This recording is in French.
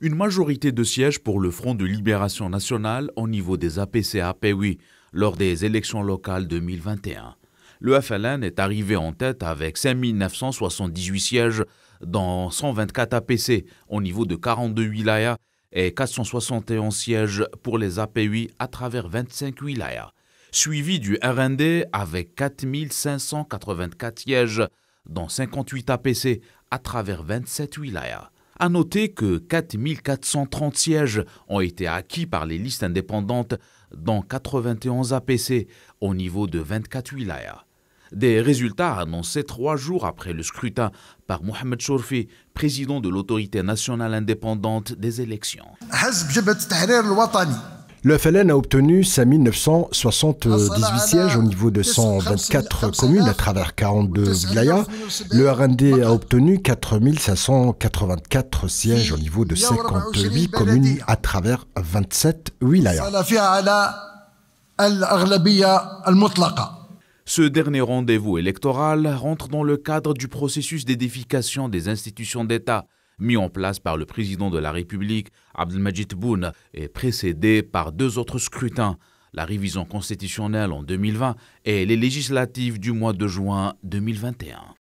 Une majorité de sièges pour le Front de libération nationale au niveau des APC APUI lors des élections locales 2021. Le FLN est arrivé en tête avec 5978 sièges dans 124 APC au niveau de 42 wilayas et 471 sièges pour les APUI à travers 25 wilayas, suivi du RND avec 4584 sièges dans 58 APC à travers 27 wilayas. A noter que 4430 sièges ont été acquis par les listes indépendantes dans 91 APC au niveau de 24 wilayas. Des résultats annoncés trois jours après le scrutin par Mohamed Chourfi, président de l'autorité nationale indépendante des élections. Le FLN a obtenu 5978 sièges au niveau de 124 communes à travers 42 wilayas. Le RND a obtenu 4584 sièges au niveau de 58 communes à travers 27 wilayas. Ce dernier rendez-vous électoral rentre dans le cadre du processus d'édification des institutions d'État mis en place par le président de la République, Abdelmajid Boun, et précédé par deux autres scrutins, la révision constitutionnelle en 2020 et les législatives du mois de juin 2021.